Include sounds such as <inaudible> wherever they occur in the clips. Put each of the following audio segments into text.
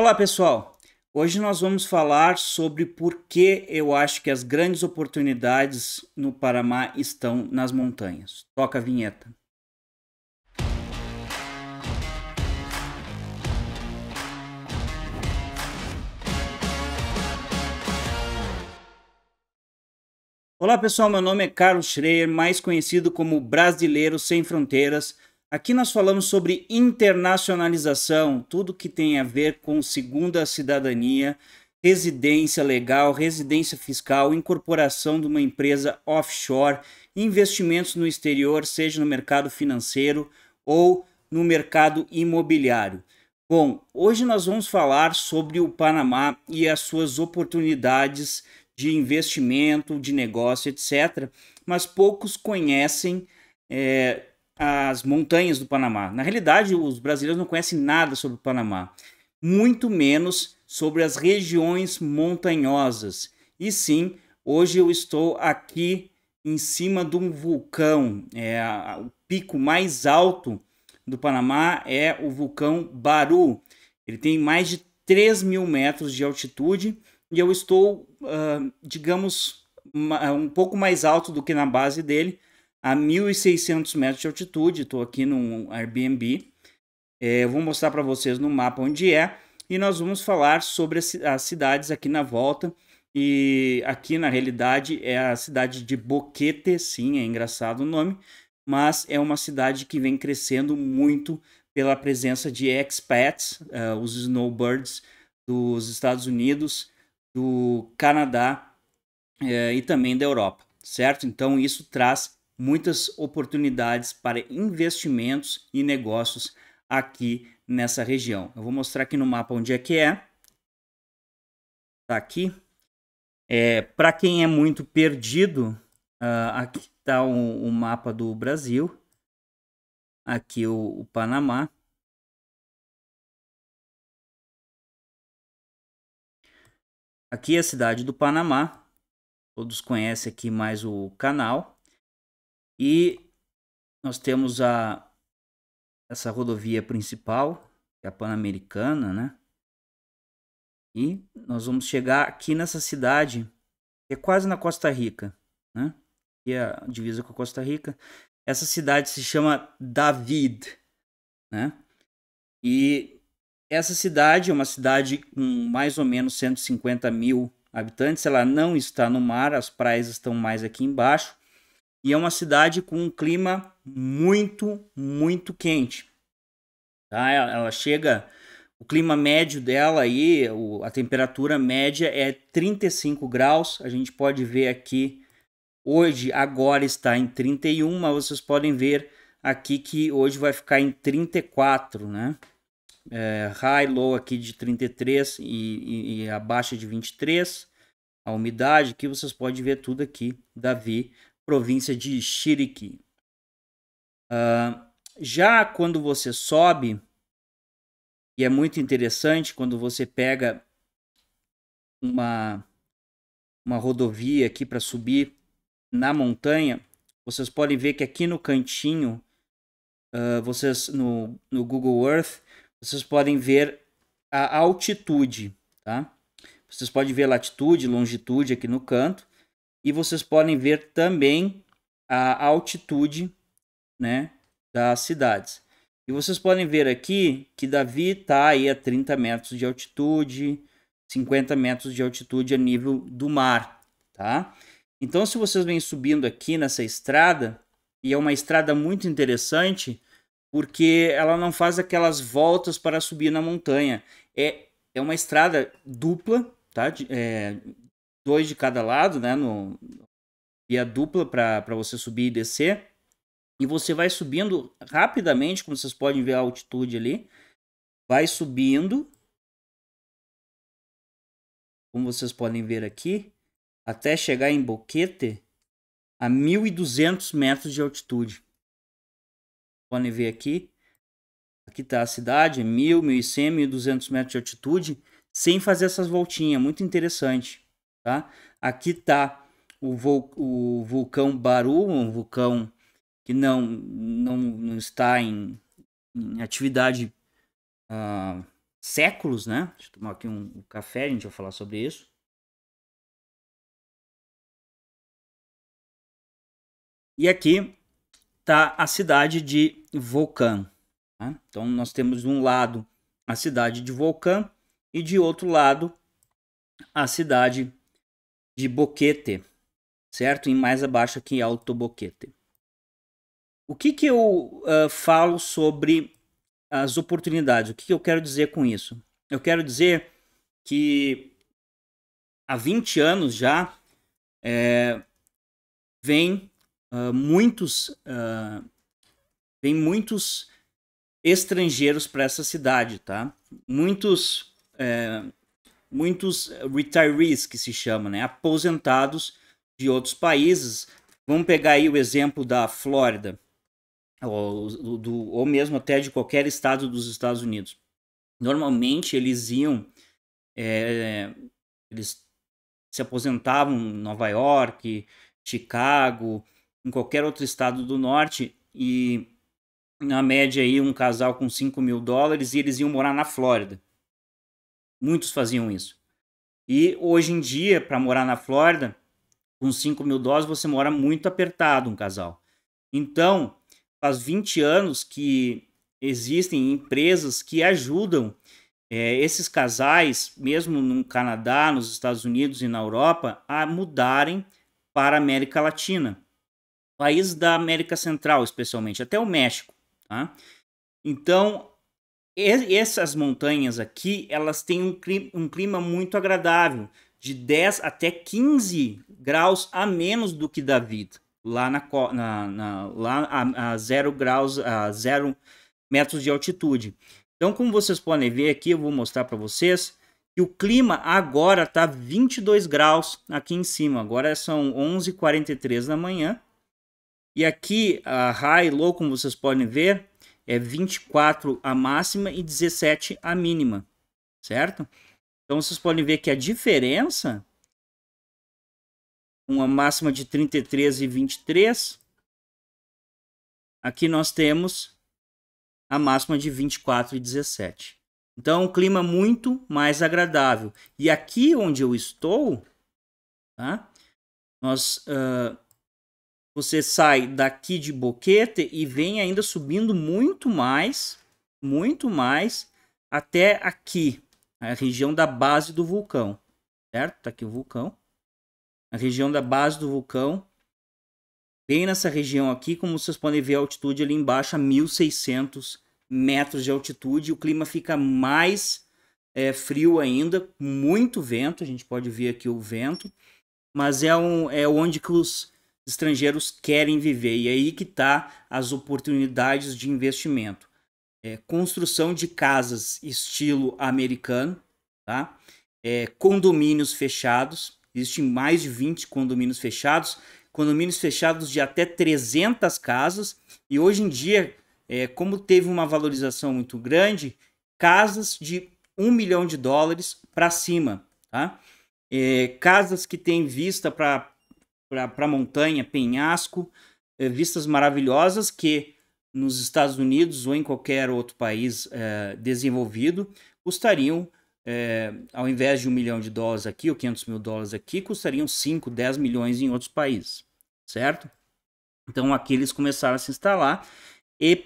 Olá, pessoal. Hoje nós vamos falar sobre por que eu acho que as grandes oportunidades no Paraná estão nas montanhas. Toca a vinheta. Olá pessoal, meu nome é Carlos Schreier, mais conhecido como Brasileiro Sem Fronteiras, Aqui nós falamos sobre internacionalização, tudo que tem a ver com segunda cidadania, residência legal, residência fiscal, incorporação de uma empresa offshore, investimentos no exterior, seja no mercado financeiro ou no mercado imobiliário. Bom, hoje nós vamos falar sobre o Panamá e as suas oportunidades de investimento, de negócio, etc. Mas poucos conhecem é, as montanhas do Panamá. Na realidade, os brasileiros não conhecem nada sobre o Panamá, muito menos sobre as regiões montanhosas. E sim, hoje eu estou aqui em cima de um vulcão. É, o pico mais alto do Panamá é o vulcão Baru. Ele tem mais de 3 mil metros de altitude e eu estou, uh, digamos, um pouco mais alto do que na base dele, a 1.600 metros de altitude. Estou aqui num Airbnb. É, eu vou mostrar para vocês no mapa onde é e nós vamos falar sobre as, cidades aqui na volta. E aqui na realidade é a cidade de Boquete, sim, é engraçado o nome, mas é uma cidade que vem crescendo muito pela presença de expats, uh, os snowbirds dos Estados Unidos, do Canadá uh, e também da Europa, certo? Então isso traz muitas oportunidades para investimentos e negócios aqui nessa região. Eu vou mostrar aqui no mapa onde é que é. Tá aqui. É, para quem é muito perdido, uh, aqui está o, mapa do Brasil, aqui o, o Panamá. Aqui é a cidade do Panamá. Todos conhecem aqui mais o canal. E nós temos a essa rodovia principal, que é a Pan-Americana, né? E nós vamos chegar aqui nessa cidade, que é quase na Costa Rica, né? Que é a divisa com a Costa Rica. Essa cidade se chama David, né? E essa cidade é uma cidade com mais ou menos 150 mil habitantes. Ela não está no mar, as praias estão mais aqui embaixo e é uma cidade com um clima muito, muito quente. Tá? Ela, chega, o clima médio dela aí, o, a temperatura média é 35 graus. A gente pode ver aqui hoje, agora está em 31, mas vocês podem ver aqui que hoje vai ficar em 34, né? É, high, low aqui de 33 e, e, e a baixa de 23 a umidade, que vocês podem ver tudo aqui, Davi, província de Chiriquí. Uh, já quando você sobe, e é muito interessante quando você pega uma, uma rodovia aqui para subir na montanha, vocês podem ver que aqui no cantinho, uh, vocês no, no Google Earth, vocês podem ver a altitude, tá? Vocês podem ver latitude, longitude aqui no canto. E vocês podem ver também a altitude né, das cidades. E vocês podem ver aqui que Davi está aí a 30 metros de altitude, 50 metros de altitude a nível do mar, tá? Então, se vocês vêm subindo aqui nessa estrada, e é uma estrada muito interessante, porque ela não faz aquelas voltas para subir na montanha. É, é uma estrada dupla, tá? É, dois de cada lado, né? No, via dupla para você subir e descer. E você vai subindo rapidamente, como vocês podem ver a altitude ali. Vai subindo. Como vocês podem ver aqui. Até chegar em Boquete a 1.200 metros de altitude. Podem ver aqui. Aqui está a cidade, 1.000, 1.100, 1.200 metros de altitude, sem fazer essas voltinhas. Muito interessante. Tá? Aqui está o, vul, o vulcão Baru, um vulcão que não, não, não está em, em atividade há ah, séculos, né? Deixa eu tomar aqui um, um café, a gente vai falar sobre isso. E aqui está a cidade de Volcã. Tá? Então, nós temos de um lado a cidade de Volcã e de outro lado a cidade de boquete, certo? E mais abaixo aqui, alto boquete. O que, que eu uh, falo sobre as oportunidades? O que, que eu quero dizer com isso? Eu quero dizer que há 20 anos já é, vem uh, muitos uh, vem muitos estrangeiros para essa cidade, tá? Muitos é, muitos eh, retirees, que se chama, né? aposentados de outros países. Vamos pegar aí o exemplo da Flórida, ou, do, ou mesmo até de qualquer estado dos Estados Unidos. Normalmente eles iam, é, eles se aposentavam em Nova York, Chicago, em qualquer outro estado do norte e na média aí um casal com 5 mil dólares e eles iam morar na Flórida. Muitos faziam isso. E hoje em dia, para morar na Flórida, com 5 mil dólares, você mora muito apertado, um casal. Então, faz 20 anos que existem empresas que ajudam é, esses casais, mesmo no Canadá, nos Estados Unidos e na Europa, a mudarem para a América Latina. Países da América Central, especialmente, até o México. Tá? Então, essas montanhas aqui, elas têm um clima, um clima muito agradável, de 10 até 15 graus a menos do que David, lá na, na, na lá a, a zero graus, a zero metros de altitude. Então, como vocês podem ver aqui, eu vou mostrar para vocês que o clima agora está 22 graus aqui em cima. Agora são 11h43 da manhã. E aqui a high low, como vocês podem ver, é 24 a máxima e 17 a mínima, certo? Então vocês podem ver que a diferença uma máxima de 33 e 23, aqui nós temos a máxima de 24 e 17. Então, um clima muito mais agradável. E aqui onde eu estou, tá? nós uh, você sai daqui de Boquete e vem ainda subindo muito mais, muito mais até aqui, a região da base do vulcão, certo? Tá aqui o vulcão. A região da base do vulcão, bem nessa região aqui, como vocês podem ver a altitude ali embaixo, a 1600 metros de altitude, o clima fica mais é, frio ainda, muito vento, a gente pode ver aqui o vento, mas é, um, é onde que os estrangeiros querem viver. E é aí que está as oportunidades de investimento. É, construção de casas estilo americano, tá? É, condomínios fechados, existem mais de 20 condomínios fechados, condomínios fechados de até 300 casas, e hoje em dia, é, como teve uma valorização muito grande, casas de 1 milhão de dólares para cima, tá? É, casas que têm vista para para montanha, penhasco, é, vistas maravilhosas que nos Estados Unidos ou em qualquer outro país é, desenvolvido custariam, eh, ao invés de um milhão de dólares aqui ou 500 mil dólares aqui, custariam 5, 10 milhões em outros países, certo? Então aqui eles começaram a se instalar e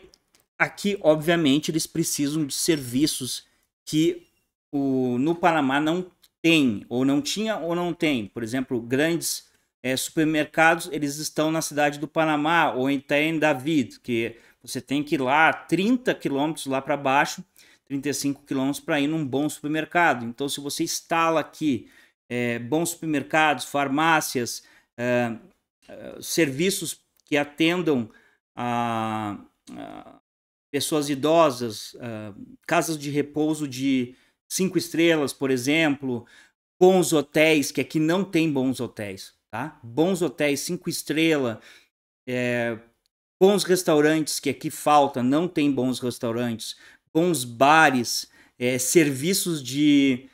aqui, obviamente, eles precisam de serviços que o, no Panamá não tem, ou não tinha, ou não tem. Por exemplo, grandes é, supermercados, eles estão na cidade do Panamá ou em Tem David, que você tem que ir lá 30 quilômetros lá para baixo, 35 quilômetros para ir num bom supermercado. Então, se você instala aqui é, bons supermercados, farmácias, é, é serviços que atendam a, a pessoas idosas, a, é, casas de repouso de cinco estrelas, por exemplo, bons hotéis, que aqui não tem bons hotéis tá? Bons hotéis, cinco estrelas, é, bons restaurantes, que aqui falta, não tem bons restaurantes, bons bares, é, serviços de,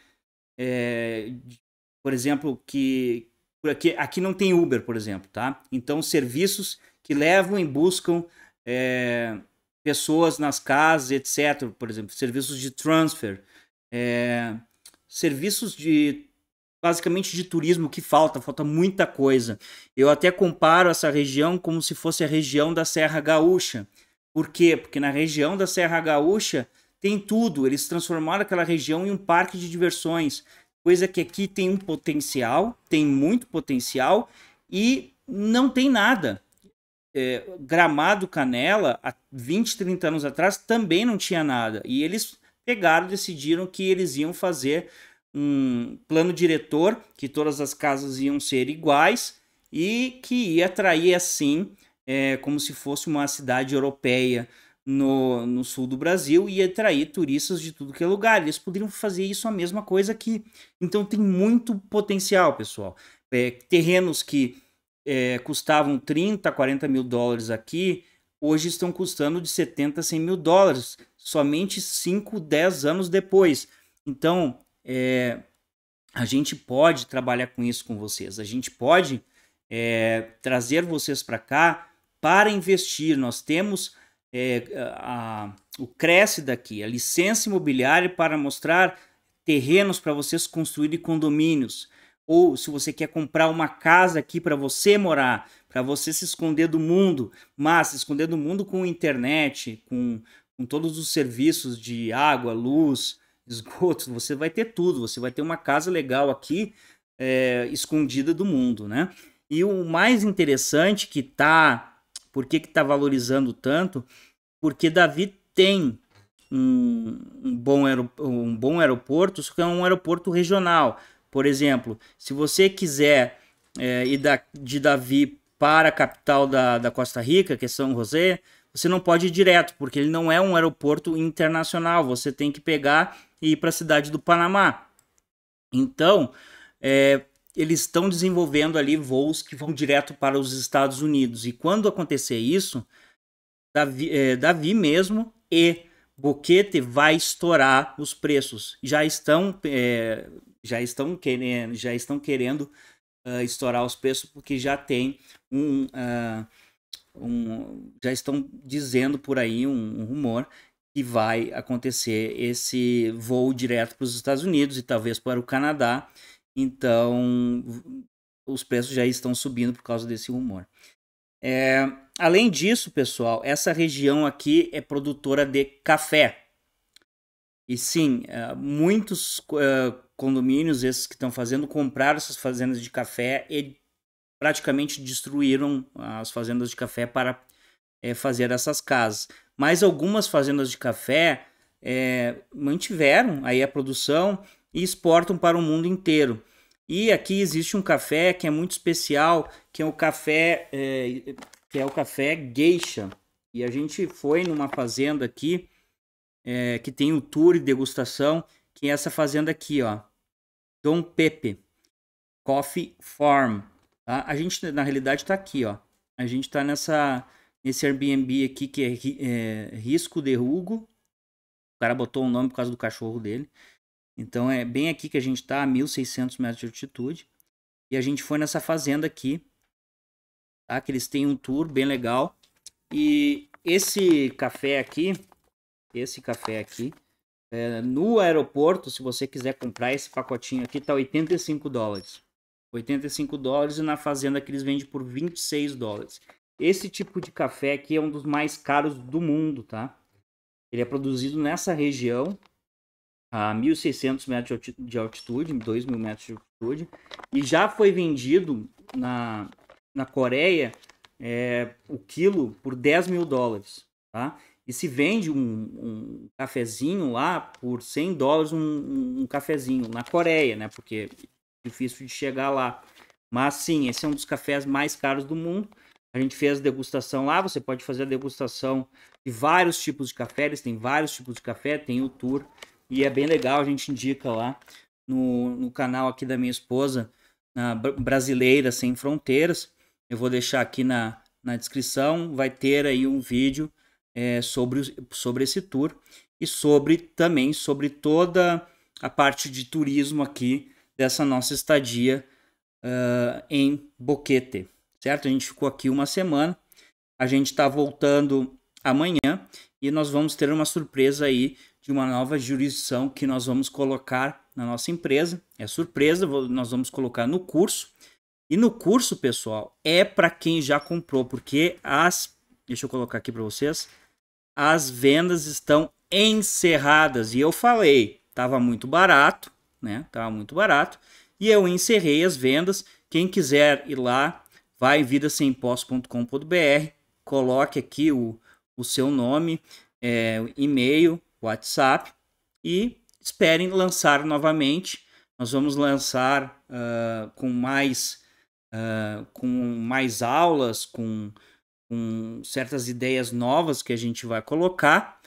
é, de, por exemplo, que por aqui, aqui não tem Uber, por exemplo, tá? Então, serviços que levam e buscam é, pessoas nas casas, etc. Por exemplo, serviços de transfer, é, serviços de basicamente de turismo que falta, falta muita coisa. Eu até comparo essa região como se fosse a região da Serra Gaúcha. Por quê? Porque na região da Serra Gaúcha tem tudo. Eles transformaram aquela região em um parque de diversões, coisa que aqui tem um potencial, tem muito potencial e não tem nada. É, Gramado Canela, há 20, 30 anos atrás, também não tinha nada. E eles pegaram, decidiram que eles iam fazer um plano diretor, que todas as casas iam ser iguais e que ia atrair assim, é, como se fosse uma cidade europeia no, no sul do Brasil, ia atrair turistas de tudo que é lugar. Eles poderiam fazer isso a mesma coisa aqui. Então tem muito potencial, pessoal. É, terrenos que é, custavam 30, 40 mil dólares aqui, hoje estão custando de 70 a 100 mil dólares, somente 5, 10 anos depois. Então, é, a gente pode trabalhar com isso com vocês. A gente pode é, trazer vocês para cá para investir. Nós temos é, a, o Cresce daqui, a licença imobiliária para mostrar terrenos para vocês construírem condomínios. Ou se você quer comprar uma casa aqui para você morar, para você se esconder do mundo, mas se esconder do mundo com internet, com, com todos os serviços de água, luz, esgotos, <laughs> você vai ter tudo, você vai ter uma casa legal aqui é, escondida do mundo, né? E o mais interessante que tá, por que que tá valorizando tanto? Porque Davi tem um, um bom, um bom aeroporto, só que é um aeroporto regional. Por exemplo, se você quiser é, ir da, de Davi para a capital da, da Costa Rica, que é São José, você não pode ir direto, porque ele não é um aeroporto internacional. Você tem que pegar e ir para a cidade do Panamá. Então, é, eles estão desenvolvendo ali voos que vão direto para os Estados Unidos. E quando acontecer isso, Davi, é, Davi mesmo e Boquete vai estourar os preços. Já estão, é, já estão querendo, já estão querendo uh, estourar os preços porque já tem um, uh, um já estão dizendo por aí um, um rumor que vai acontecer esse voo direto para os Estados Unidos e talvez para o Canadá. Então, os preços já estão subindo por causa desse rumor. É, além disso, pessoal, essa região aqui é produtora de café. E sim, é, muitos é, condomínios, esses que estão fazendo, compraram essas fazendas de café e praticamente destruíram as fazendas de café para é, fazer essas casas mas algumas fazendas de café é, mantiveram aí a produção e exportam para o mundo inteiro. E aqui existe um café que é muito especial, que é o café é, que é o café Geisha. E a gente foi numa fazenda aqui é, que tem o tour e degustação, que é essa fazenda aqui, ó, Dom Pepe Coffee Farm. Tá? A gente na realidade está aqui, ó. A gente está nessa esse Airbnb aqui que é, é Risco de Hugo. O cara botou o um nome por causa do cachorro dele. Então é bem aqui que a gente está, a 1600 metros de altitude. E a gente foi nessa fazenda aqui, tá? Que eles têm um tour bem legal. E esse café aqui, esse café aqui, é, no aeroporto, se você quiser comprar esse pacotinho aqui, tá 85 dólares. 85 dólares e na fazenda que eles vendem por 26 dólares. Esse tipo de café aqui é um dos mais caros do mundo, tá? Ele é produzido nessa região, a 1.600 metros de altitude, 2.000 metros de altitude, e já foi vendido na, na Coreia é, o quilo por 10 mil dólares, tá? E se vende um, um cafezinho lá por 100 dólares um, um, um cafezinho na Coreia, né? Porque é difícil de chegar lá. Mas sim, esse é um dos cafés mais caros do mundo. A gente fez a degustação lá, você pode fazer a degustação de vários tipos de café, eles têm vários tipos de café, tem o tour, e é bem legal, a gente indica lá no, no canal aqui da minha esposa, na Brasileira Sem Fronteiras. Eu vou deixar aqui na, na descrição, vai ter aí um vídeo é, sobre, sobre esse tour e sobre também sobre toda a parte de turismo aqui dessa nossa estadia uh, em Boquete certo? A gente ficou aqui uma semana, a gente está voltando amanhã e nós vamos ter uma surpresa aí de uma nova jurisdição que nós vamos colocar na nossa empresa. É surpresa, nós vamos colocar no curso. E no curso, pessoal, é para quem já comprou, porque as, deixa eu colocar aqui para vocês, as vendas estão encerradas. E eu falei, estava muito barato, né? Tava muito barato. E eu encerrei as vendas. Quem quiser ir lá vai em vidasempós.com.br, coloque aqui o, o seu nome, é, e-mail, WhatsApp e esperem lançar novamente. Nós vamos lançar uh, com mais uh, com mais aulas, com, com, certas ideias novas que a gente vai colocar,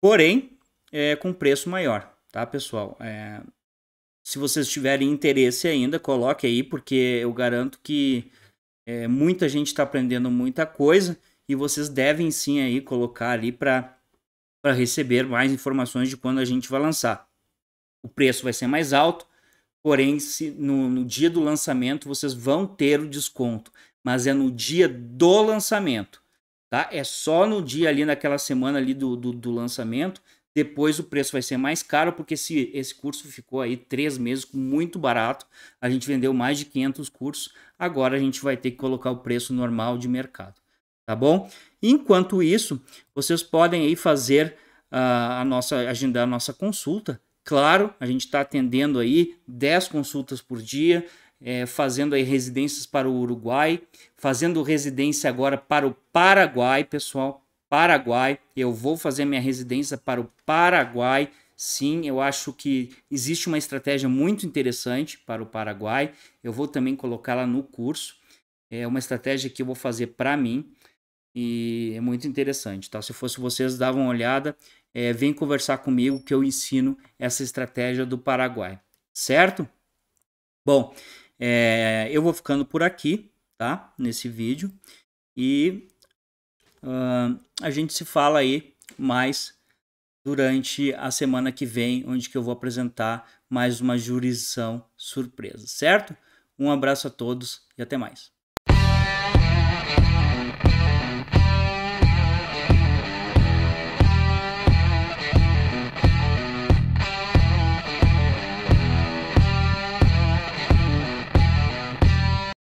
porém é, com preço maior, tá pessoal? É, se vocês tiverem interesse ainda, coloque aí, porque eu garanto que é, muita gente está aprendendo muita coisa e vocês devem sim aí colocar ali para receber mais informações de quando a gente vai lançar. O preço vai ser mais alto, porém se no, no dia do lançamento vocês vão ter o desconto, mas é no dia do lançamento, tá? É só no dia ali naquela semana ali do, do, do lançamento depois o preço vai ser mais caro, porque esse, esse curso ficou aí três meses muito barato. A gente vendeu mais de 500 cursos, agora a gente vai ter que colocar o preço normal de mercado, tá bom? Enquanto isso, vocês podem aí fazer uh, a nossa agendar a nossa consulta. Claro, a gente está atendendo aí 10 consultas por dia, é, fazendo aí residências para o Uruguai, fazendo residência agora para o Paraguai, pessoal Paraguai. Eu vou fazer minha residência para o Paraguai. Sim, eu acho que existe uma estratégia muito interessante para o Paraguai. Eu vou também colocá-la no curso. É uma estratégia que eu vou fazer para mim e é muito interessante, tá? Se fosse vocês, davam uma olhada, é, vem conversar comigo que eu ensino essa estratégia do Paraguai, certo? Bom, é, eu vou ficando por aqui, tá? Nesse vídeo e Uh, a gente se fala aí mais durante a semana que vem, onde que eu vou apresentar mais uma jurisdição surpresa, certo? Um abraço a todos e até mais.